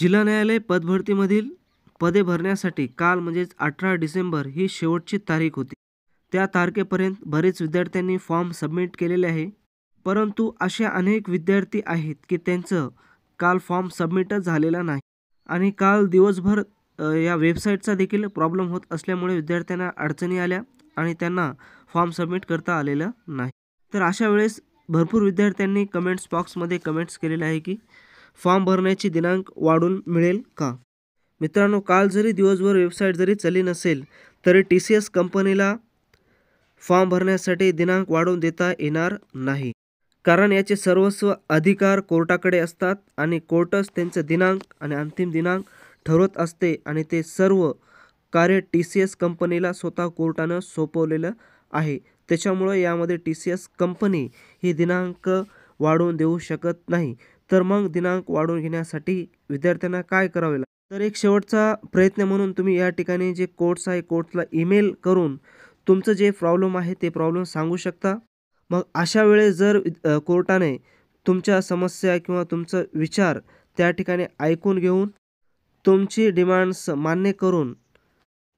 जिल्हा न्यायालय पदभरतीमधील पदे भरण्यासाठी काल म्हणजेच अठरा डिसेंबर ही शेवटची तारीख होती त्या तारखेपर्यंत बरेच विद्यार्थ्यांनी फॉर्म सबमिट केलेले आहे परंतु असे अनेक विद्यार्थी आहेत की त्यांचं काल फॉर्म सबमिटच झालेला नाही आणि काल दिवसभर या वेबसाईटचा देखील प्रॉब्लेम होत असल्यामुळे विद्यार्थ्यांना अडचणी आल्या आणि त्यांना फॉर्म सबमिट करता आलेलं नाही तर अशा वेळेस भरपूर विद्यार्थ्यांनी कमेंट्स बॉक्समध्ये कमेंट्स केलेले आहे की फॉर्म भरण्याची दिनांक वाढून मिळेल का मित्रांनो काल जरी दिवसभर वेबसाईट जरी चली नसेल तरी टी सी एस कंपनीला फॉर्म भरण्यासाठी दिनांक वाढवून देता येणार नाही कारण याचे सर्वस्व अधिकार कोर्टाकडे असतात आणि कोर्टच त्यांचे दिनांक आणि अंतिम दिनांक ठरवत असते आणि ते सर्व कार्य टी सी एस कंपनीला स्वतः कोर्टानं सोपवलेलं आहे त्याच्यामुळे यामध्ये टी सी एस कंपनी ही दिनांक वाढवून देऊ शकत नाही तर मग दिनांक वाढवून घेण्यासाठी विद्यार्थ्यांना काय करावे लागेल तर एक शेवटचा प्रयत्न म्हणून तुम्ही या ठिकाणी जे कोर्ट्स आहे कोर्ट्सला ईमेल करून तुमचं जे प्रॉब्लेम आहे ते प्रॉब्लेम सांगू शकता मग अशा वेळेस जर कोर्टाने तुमच्या समस्या किंवा तुमचा विचार त्या ठिकाणी ऐकून घेऊन तुमची डिमांड्स मान्य करून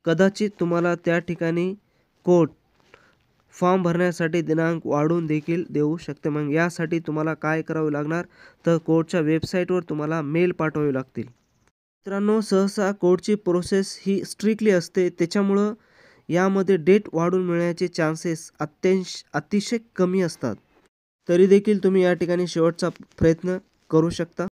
कदाचित तुम्हाला त्या ठिकाणी कोर्ट फॉर्म भरण्यासाठी दिनांक वाढवून देखील देऊ शकते मग यासाठी तुम्हाला काय करावे लागणार तर कोर्टच्या वेबसाईटवर तुम्हाला मेल पाठवावे लागतील मित्रांनो सहसा कोर्टची प्रोसेस ही स्ट्रिक्टली असते त्याच्यामुळं यामध्ये डेट वाढून मिळण्याचे चान्सेस अत्यंश अतिशय कमी असतात तरी देखील तुम्ही या ठिकाणी शेवटचा प्रयत्न करू शकता